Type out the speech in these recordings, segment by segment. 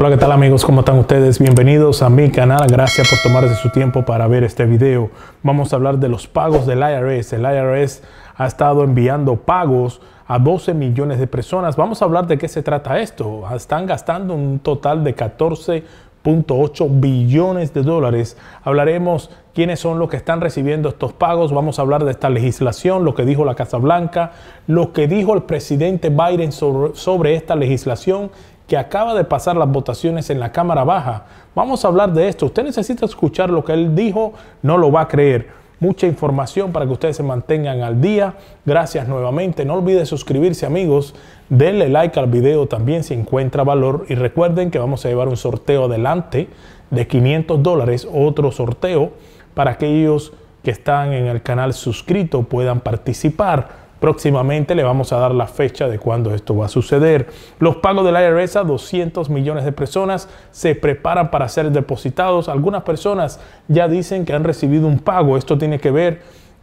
Hola, ¿qué tal amigos? ¿Cómo están ustedes? Bienvenidos a mi canal. Gracias por tomarse su tiempo para ver este video. Vamos a hablar de los pagos del IRS. El IRS ha estado enviando pagos a 12 millones de personas. Vamos a hablar de qué se trata esto. Están gastando un total de 14.8 billones de dólares. Hablaremos quiénes son los que están recibiendo estos pagos, vamos a hablar de esta legislación, lo que dijo la Casa Blanca, lo que dijo el presidente Biden sobre esta legislación que acaba de pasar las votaciones en la Cámara Baja. Vamos a hablar de esto. Usted necesita escuchar lo que él dijo, no lo va a creer. Mucha información para que ustedes se mantengan al día. Gracias nuevamente. No olvide suscribirse amigos. Denle like al video también si encuentra valor. Y recuerden que vamos a llevar un sorteo adelante de 500 dólares. Otro sorteo para aquellos que están en el canal suscrito puedan participar. Próximamente le vamos a dar la fecha de cuando esto va a suceder. Los pagos del IRS a 200 millones de personas se preparan para ser depositados. Algunas personas ya dicen que han recibido un pago. Esto tiene que ver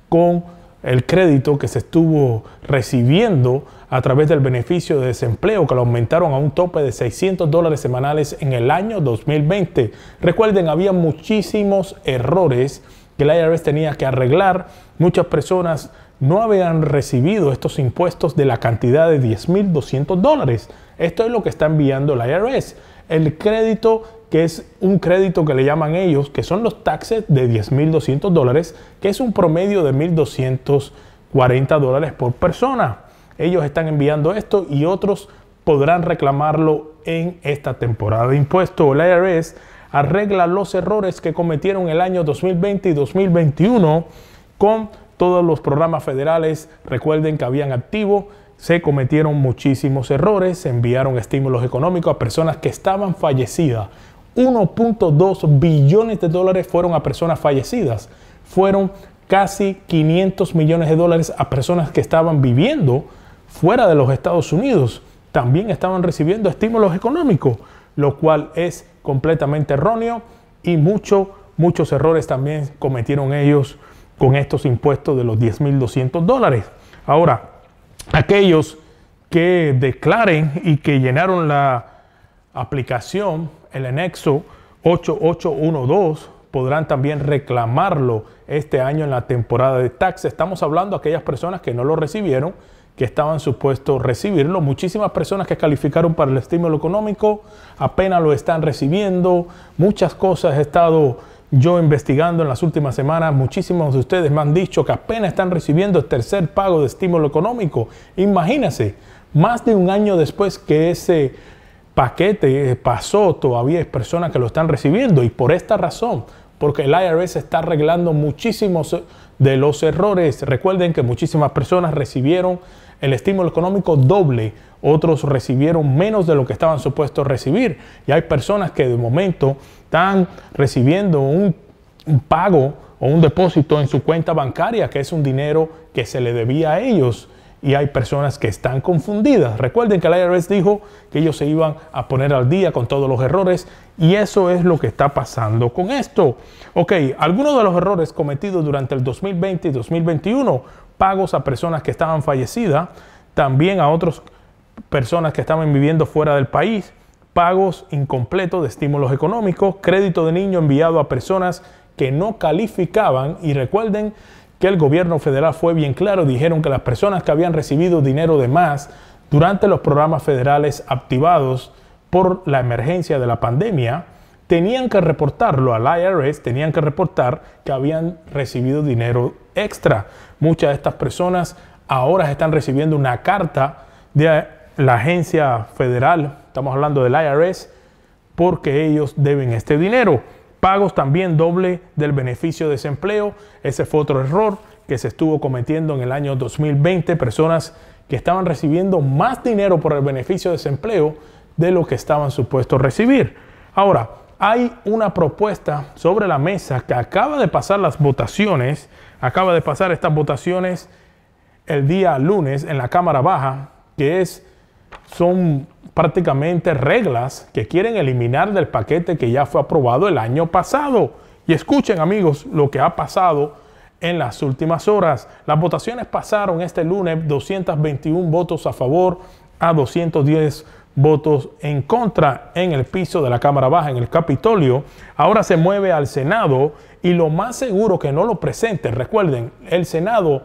con el crédito que se estuvo recibiendo a través del beneficio de desempleo que lo aumentaron a un tope de 600 dólares semanales en el año 2020. Recuerden, había muchísimos errores que la IRS tenía que arreglar. Muchas personas no habían recibido estos impuestos de la cantidad de 10.200 dólares. Esto es lo que está enviando la IRS. El crédito, que es un crédito que le llaman ellos, que son los taxes de 10.200 dólares, que es un promedio de 1.240 dólares por persona. Ellos están enviando esto y otros podrán reclamarlo en esta temporada de impuestos. La IRS arregla los errores que cometieron el año 2020 y 2021 con todos los programas federales, recuerden que habían activo, se cometieron muchísimos errores, se enviaron estímulos económicos a personas que estaban fallecidas. 1.2 billones de dólares fueron a personas fallecidas. Fueron casi 500 millones de dólares a personas que estaban viviendo fuera de los Estados Unidos. También estaban recibiendo estímulos económicos, lo cual es completamente erróneo y muchos muchos errores también cometieron ellos con estos impuestos de los 10.200 dólares. Ahora, aquellos que declaren y que llenaron la aplicación, el anexo 8812, podrán también reclamarlo este año en la temporada de taxes Estamos hablando de aquellas personas que no lo recibieron, que estaban supuestos recibirlo. Muchísimas personas que calificaron para el estímulo económico apenas lo están recibiendo. Muchas cosas he estado yo investigando en las últimas semanas, muchísimos de ustedes me han dicho que apenas están recibiendo el tercer pago de estímulo económico. Imagínense, más de un año después que ese paquete eh, pasó, todavía hay personas que lo están recibiendo y por esta razón, porque el IRS está arreglando muchísimos eh, de los errores. Recuerden que muchísimas personas recibieron el estímulo económico doble, otros recibieron menos de lo que estaban supuestos recibir. Y hay personas que de momento están recibiendo un, un pago o un depósito en su cuenta bancaria, que es un dinero que se le debía a ellos y hay personas que están confundidas. Recuerden que la IRS dijo que ellos se iban a poner al día con todos los errores y eso es lo que está pasando con esto. Ok, algunos de los errores cometidos durante el 2020 y 2021 pagos a personas que estaban fallecidas, también a otras personas que estaban viviendo fuera del país, pagos incompletos de estímulos económicos, crédito de niño enviado a personas que no calificaban y recuerden que el gobierno federal fue bien claro, dijeron que las personas que habían recibido dinero de más durante los programas federales activados por la emergencia de la pandemia, tenían que reportarlo al IRS, tenían que reportar que habían recibido dinero extra. Muchas de estas personas ahora están recibiendo una carta de la agencia federal, estamos hablando del IRS, porque ellos deben este dinero. Pagos también doble del beneficio de desempleo. Ese fue otro error que se estuvo cometiendo en el año 2020. Personas que estaban recibiendo más dinero por el beneficio de desempleo de lo que estaban supuestos recibir. Ahora, hay una propuesta sobre la mesa que acaba de pasar las votaciones, acaba de pasar estas votaciones el día lunes en la Cámara Baja, que es, son prácticamente reglas que quieren eliminar del paquete que ya fue aprobado el año pasado. Y escuchen amigos lo que ha pasado en las últimas horas. Las votaciones pasaron este lunes 221 votos a favor a 210 votos en contra en el piso de la Cámara Baja, en el Capitolio. Ahora se mueve al Senado y lo más seguro que no lo presente Recuerden, el Senado,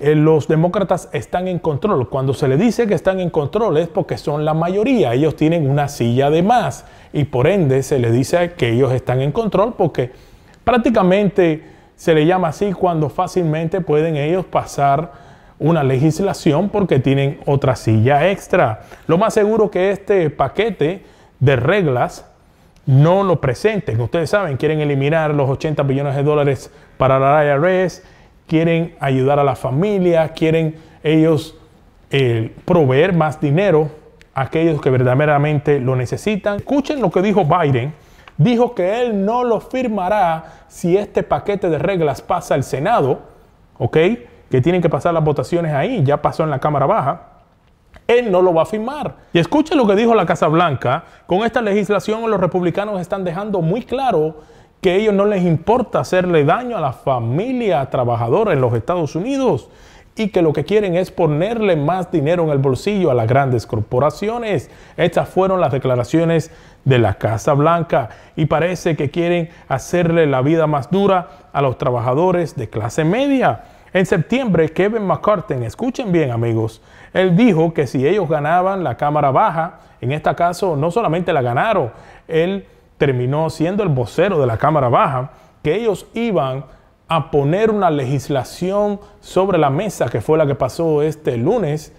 eh, los demócratas están en control. Cuando se le dice que están en control es porque son la mayoría. Ellos tienen una silla de más y por ende se le dice que ellos están en control porque prácticamente se le llama así cuando fácilmente pueden ellos pasar una legislación porque tienen otra silla extra. Lo más seguro que este paquete de reglas no lo presenten. Ustedes saben, quieren eliminar los 80 billones de dólares para la IRS, quieren ayudar a la familia quieren ellos eh, proveer más dinero a aquellos que verdaderamente lo necesitan. Escuchen lo que dijo Biden. Dijo que él no lo firmará si este paquete de reglas pasa al Senado, ¿ok? que tienen que pasar las votaciones ahí, ya pasó en la Cámara Baja, él no lo va a firmar. Y escuche lo que dijo la Casa Blanca, con esta legislación los republicanos están dejando muy claro que a ellos no les importa hacerle daño a la familia trabajadora en los Estados Unidos y que lo que quieren es ponerle más dinero en el bolsillo a las grandes corporaciones. Estas fueron las declaraciones de la Casa Blanca y parece que quieren hacerle la vida más dura a los trabajadores de clase media. En septiembre, Kevin McCarthy, escuchen bien amigos, él dijo que si ellos ganaban la Cámara Baja, en este caso no solamente la ganaron, él terminó siendo el vocero de la Cámara Baja, que ellos iban a poner una legislación sobre la mesa, que fue la que pasó este lunes,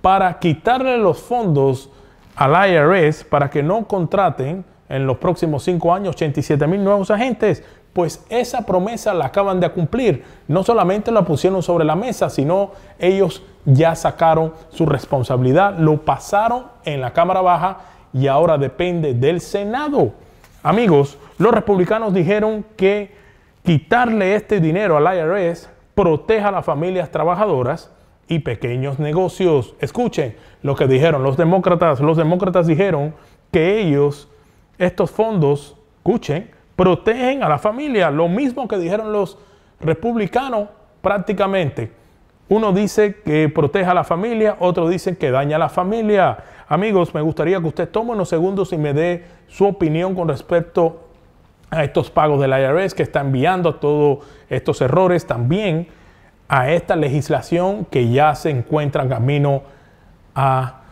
para quitarle los fondos al IRS para que no contraten en los próximos cinco años 87 mil nuevos agentes, pues esa promesa la acaban de cumplir. No solamente la pusieron sobre la mesa, sino ellos ya sacaron su responsabilidad, lo pasaron en la Cámara Baja y ahora depende del Senado. Amigos, los republicanos dijeron que quitarle este dinero al IRS proteja a las familias trabajadoras y pequeños negocios. Escuchen lo que dijeron los demócratas. Los demócratas dijeron que ellos, estos fondos, escuchen, protegen a la familia, lo mismo que dijeron los republicanos prácticamente. Uno dice que proteja a la familia, otro dice que daña a la familia. Amigos, me gustaría que usted tome unos segundos y me dé su opinión con respecto a estos pagos del IRS que está enviando todos estos errores también a esta legislación que ya se encuentra en camino a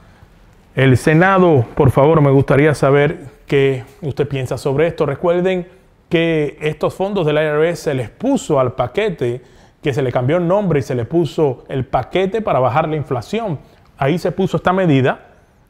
el Senado, por favor, me gustaría saber qué usted piensa sobre esto. Recuerden que estos fondos del IRS se les puso al paquete, que se le cambió el nombre y se le puso el paquete para bajar la inflación. Ahí se puso esta medida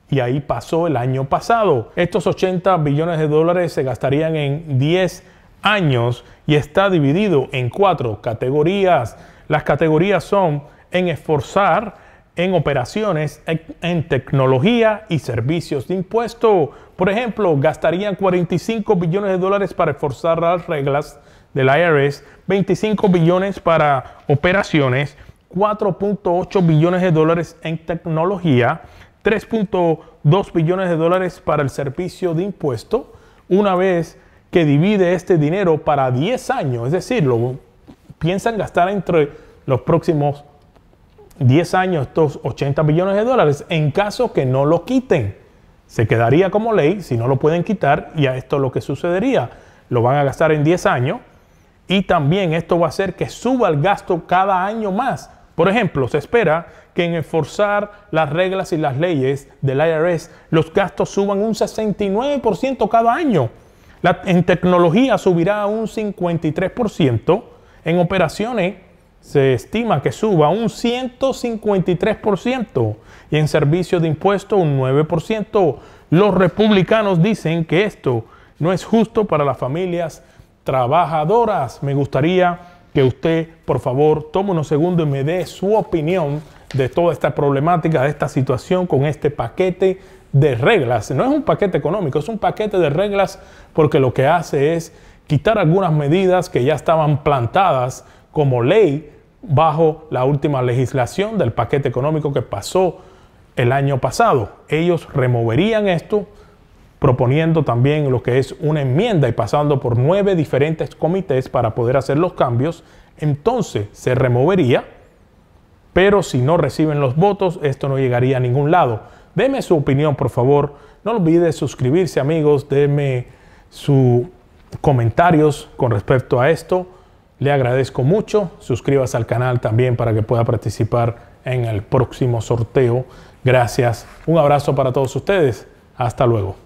y ahí pasó el año pasado. Estos 80 billones de dólares se gastarían en 10 años y está dividido en cuatro categorías. Las categorías son en esforzar en operaciones, en tecnología y servicios de impuesto. Por ejemplo, gastarían 45 billones de dólares para reforzar las reglas del IRS, 25 billones para operaciones, 4.8 billones de dólares en tecnología, 3.2 billones de dólares para el servicio de impuesto, una vez que divide este dinero para 10 años, es decir, lo piensan gastar entre los próximos 10 años estos 80 billones de dólares en caso que no lo quiten. Se quedaría como ley si no lo pueden quitar y a esto lo que sucedería, lo van a gastar en 10 años y también esto va a hacer que suba el gasto cada año más. Por ejemplo, se espera que en enforzar las reglas y las leyes del IRS los gastos suban un 69% cada año. en tecnología subirá un 53%, en operaciones se estima que suba un 153% y en servicio de impuestos un 9%. Los republicanos dicen que esto no es justo para las familias trabajadoras. Me gustaría que usted, por favor, tome unos segundos y me dé su opinión de toda esta problemática, de esta situación con este paquete de reglas. No es un paquete económico, es un paquete de reglas porque lo que hace es quitar algunas medidas que ya estaban plantadas como ley bajo la última legislación del paquete económico que pasó el año pasado. Ellos removerían esto proponiendo también lo que es una enmienda y pasando por nueve diferentes comités para poder hacer los cambios, entonces se removería, pero si no reciben los votos, esto no llegaría a ningún lado. Deme su opinión, por favor. No olvide suscribirse, amigos. Deme sus comentarios con respecto a esto. Le agradezco mucho. Suscríbase al canal también para que pueda participar en el próximo sorteo. Gracias. Un abrazo para todos ustedes. Hasta luego.